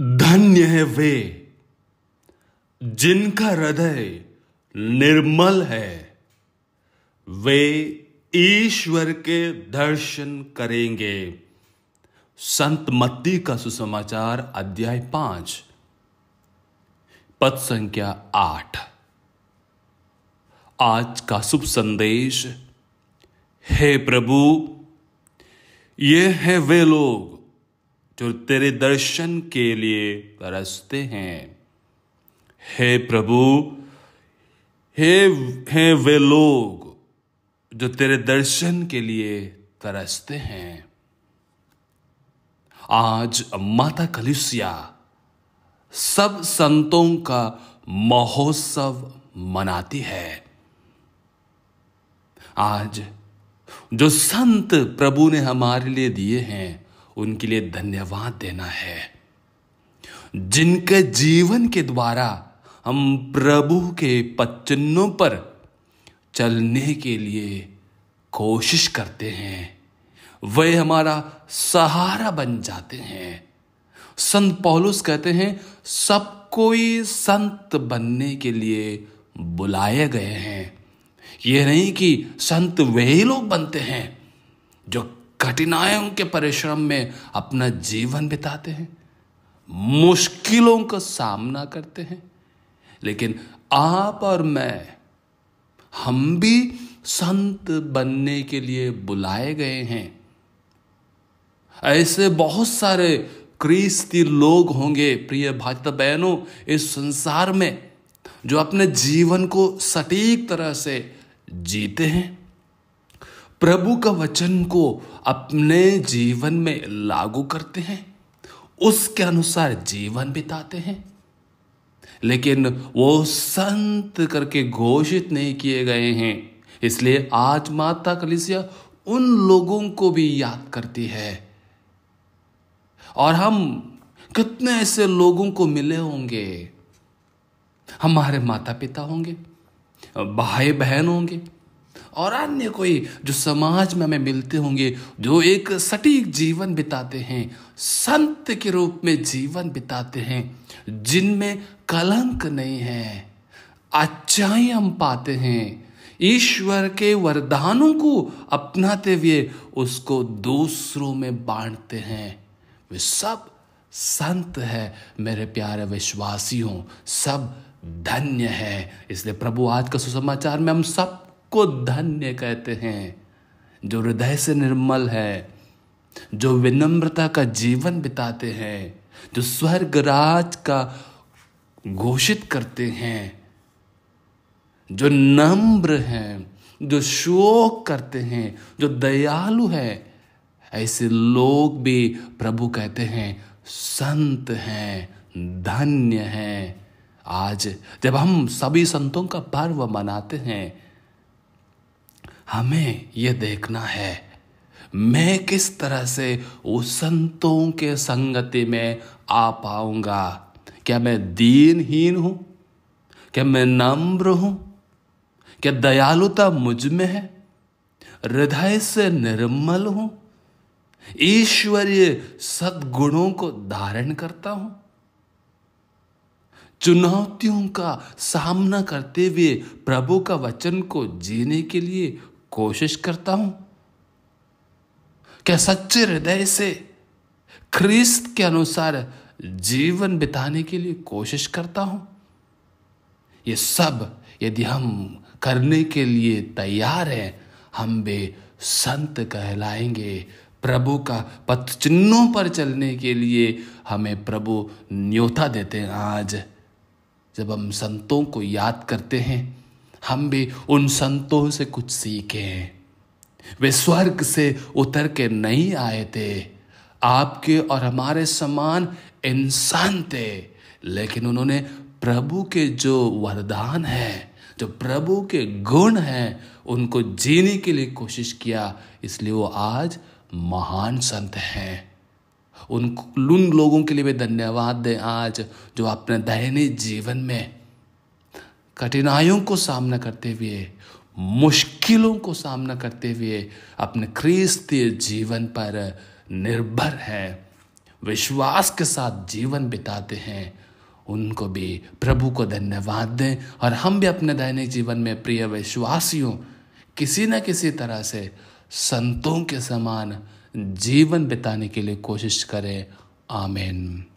धन्य है वे जिनका हृदय निर्मल है वे ईश्वर के दर्शन करेंगे संत मत्ती का सुसमाचार अध्याय पांच पद संख्या आठ आज का शुभ संदेश हे प्रभु ये हैं वे लोग जो तेरे दर्शन के लिए तरसते हैं हे प्रभु हे हे वे लोग जो तेरे दर्शन के लिए तरसते हैं आज माता कलुसिया सब संतों का महोत्सव मनाती है आज जो संत प्रभु ने हमारे लिए दिए हैं उनके लिए धन्यवाद देना है जिनके जीवन के द्वारा हम प्रभु के पचनों पर चलने के लिए कोशिश करते हैं वे हमारा सहारा बन जाते हैं संत पौलुस कहते हैं सब कोई संत बनने के लिए बुलाए गए हैं यह नहीं कि संत वही लोग बनते हैं जो कठिनाइयों के परिश्रम में अपना जीवन बिताते हैं मुश्किलों का सामना करते हैं लेकिन आप और मैं हम भी संत बनने के लिए बुलाए गए हैं ऐसे बहुत सारे क्रिस्ती लोग होंगे प्रिय भाजपा बहनों इस संसार में जो अपने जीवन को सटीक तरह से जीते हैं प्रभु का वचन को अपने जीवन में लागू करते हैं उसके अनुसार जीवन बिताते हैं लेकिन वो संत करके घोषित नहीं किए गए हैं इसलिए आज माता कलिसिया उन लोगों को भी याद करती है और हम कितने ऐसे लोगों को मिले होंगे हमारे माता पिता होंगे भाई बहन होंगे और अन्य कोई जो समाज में हमें मिलते होंगे जो एक सटीक जीवन बिताते हैं संत के रूप में जीवन बिताते हैं जिनमें कलंक नहीं है अच्छाई हम पाते हैं ईश्वर के वरदानों को अपनाते हुए उसको दूसरों में बांटते हैं वे सब संत है मेरे प्यारे विश्वासियों सब धन्य है इसलिए प्रभु आज का सुसमाचार में हम सब को धन्य कहते हैं जो हृदय से निर्मल है जो विनम्रता का जीवन बिताते हैं जो स्वर्ग राज का घोषित करते हैं जो नम्र हैं जो शोक करते हैं जो दयालु है ऐसे लोग भी प्रभु कहते हैं संत हैं धन्य हैं आज जब हम सभी संतों का पर्व मनाते हैं हमें ये देखना है मैं किस तरह से उस संतों के संगति में आ पाऊंगा क्या मैं दीनहीन हूं क्या मैं नम्र हूं क्या दयालुता मुझ में है हृदय से निर्मल हूं ईश्वरीय सद्गुणों को धारण करता हूं चुनौतियों का सामना करते हुए प्रभु का वचन को जीने के लिए कोशिश करता हूं क्या सच्चे हृदय से ख्रीस्त के अनुसार जीवन बिताने के लिए कोशिश करता हूं ये सब यदि हम करने के लिए तैयार हैं हम बे संत कहलाएंगे प्रभु का पथ चिन्हों पर चलने के लिए हमें प्रभु न्योता देते हैं आज जब हम संतों को याद करते हैं हम भी उन संतों से कुछ सीखें वे स्वर्ग से उतर के नहीं आए थे आपके और हमारे समान इंसान थे लेकिन उन्होंने प्रभु के जो वरदान है जो प्रभु के गुण हैं उनको जीने के लिए कोशिश किया इसलिए वो आज महान संत हैं उन उन लोगों के लिए भी धन्यवाद दें आज जो अपने दैनिक जीवन में कठिनाइयों को सामना करते हुए मुश्किलों को सामना करते हुए अपने ख्रीस्तीय जीवन पर निर्भर हैं विश्वास के साथ जीवन बिताते हैं उनको भी प्रभु को धन्यवाद दें और हम भी अपने दैनिक जीवन में प्रिय विश्वासियों किसी न किसी तरह से संतों के समान जीवन बिताने के लिए कोशिश करें आमेन